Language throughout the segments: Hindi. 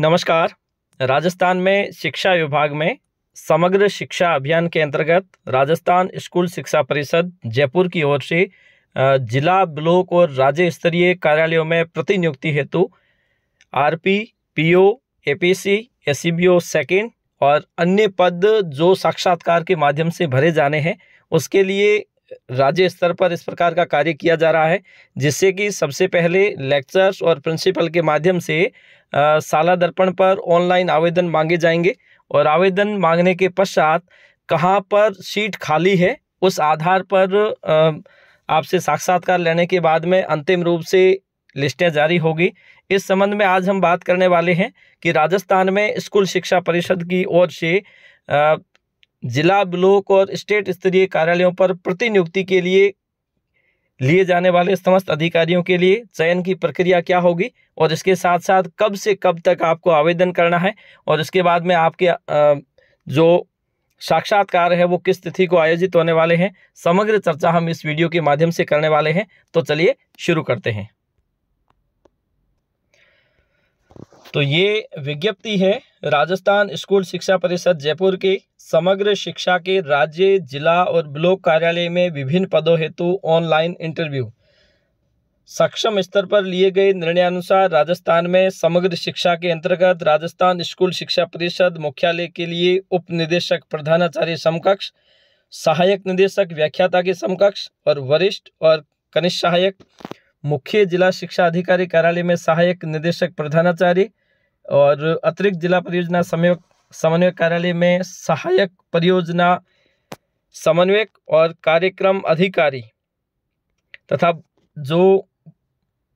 नमस्कार राजस्थान में शिक्षा विभाग में समग्र शिक्षा अभियान के अंतर्गत राजस्थान स्कूल शिक्षा परिषद जयपुर की ओर से जिला ब्लॉक और राज्य स्तरीय कार्यालयों में प्रतिनियुक्ति हेतु RP, PO, APC, SCBO second और अन्य पद जो साक्षात्कार के माध्यम से भरे जाने हैं उसके लिए राज्य स्तर पर इस प्रकार का कार्य किया जा रहा है जिससे कि सबसे पहले लेक्चर्स और प्रिंसिपल के माध्यम से साला दर्पण पर ऑनलाइन आवेदन मांगे जाएंगे और आवेदन मांगने के पश्चात कहाँ पर सीट खाली है उस आधार पर आपसे साक्षात्कार लेने के बाद में अंतिम रूप से लिस्टें जारी होगी इस संबंध में आज हम बात करने वाले हैं कि राजस्थान में स्कूल शिक्षा परिषद की ओर से जिला ब्लॉक और स्टेट स्तरीय कार्यालयों पर प्रतिनियुक्ति के लिए लिए जाने वाले समस्त अधिकारियों के लिए चयन की प्रक्रिया क्या होगी और इसके साथ साथ कब से कब तक आपको आवेदन करना है और इसके बाद में आपके जो साक्षात्कार है वो किस तिथि को आयोजित होने वाले हैं समग्र चर्चा हम इस वीडियो के माध्यम से करने वाले हैं तो चलिए शुरू करते हैं तो ये विज्ञप्ति है राजस्थान स्कूल शिक्षा परिषद जयपुर के समग्र शिक्षा के राज्य जिला और ब्लॉक कार्यालय में विभिन्न पदों हेतु ऑनलाइन इंटरव्यू सक्षम स्तर पर लिए गए निर्णयानुसार राजस्थान में समग्र शिक्षा के अंतर्गत राजस्थान स्कूल शिक्षा परिषद मुख्यालय के लिए उप निदेशक प्रधानाचार्य समकक्ष सहायक निदेशक व्याख्याता के समकक्ष और वरिष्ठ और कनिष्ठ सहायक मुख्य जिला शिक्षा अधिकारी कार्यालय में सहायक निदेशक प्रधानाचार्य और अतिरिक्त जिला परियोजना समय समन्वय कार्यालय में सहायक परियोजना समन्वयक और कार्यक्रम अधिकारी तथा जो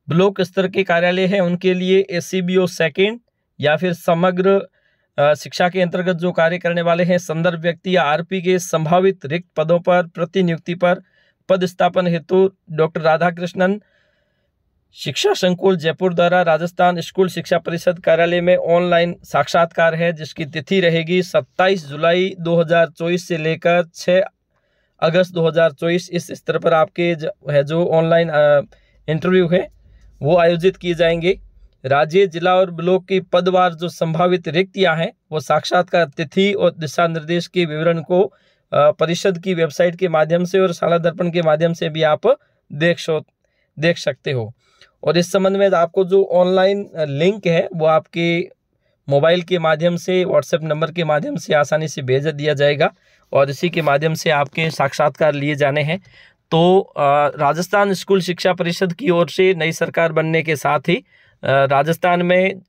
ब्लॉक स्तर के कार्यालय हैं उनके लिए एस सेकेंड या फिर समग्र शिक्षा के अंतर्गत जो कार्य करने वाले हैं संदर्भ व्यक्ति या आरपी के संभावित रिक्त पदों पर प्रतिनियुक्ति पर पद स्थापन हेतु डॉक्टर राधाकृष्णन शिक्षा संकुल जयपुर द्वारा राजस्थान स्कूल शिक्षा परिषद कार्यालय में ऑनलाइन साक्षात्कार है जिसकी तिथि रहेगी 27 जुलाई 2024 से लेकर 6 अगस्त 2024 इस स्तर पर आपके जो है जो ऑनलाइन इंटरव्यू है वो आयोजित किए जाएंगे राज्य जिला और ब्लॉक की पदवार जो संभावित रिक्तियां हैं वो साक्षात्कार तिथि और दिशा निर्देश के विवरण को परिषद की वेबसाइट के माध्यम से और शाला दर्पण के माध्यम से भी आप देख सो देख सकते हो और इस संबंध में आपको जो ऑनलाइन लिंक है वो आपके मोबाइल के माध्यम से व्हाट्सएप नंबर के माध्यम से आसानी से भेज दिया जाएगा और इसी के माध्यम से आपके साक्षात्कार लिए जाने हैं तो राजस्थान स्कूल शिक्षा परिषद की ओर से नई सरकार बनने के साथ ही राजस्थान में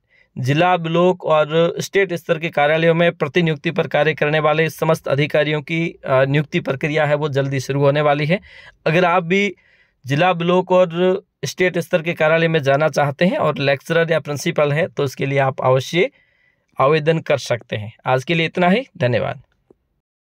जिला ब्लॉक और स्टेट स्तर के कार्यालयों में प्रतिनियुक्ति पर कार्य करने वाले समस्त अधिकारियों की नियुक्ति प्रक्रिया है वो जल्दी शुरू होने वाली है अगर आप भी जिला ब्लॉक और स्टेट स्तर के कार्यालय में जाना चाहते हैं और लेक्चरर या प्रिंसिपल हैं तो उसके लिए आप अवश्य आवेदन कर सकते हैं आज के लिए इतना ही धन्यवाद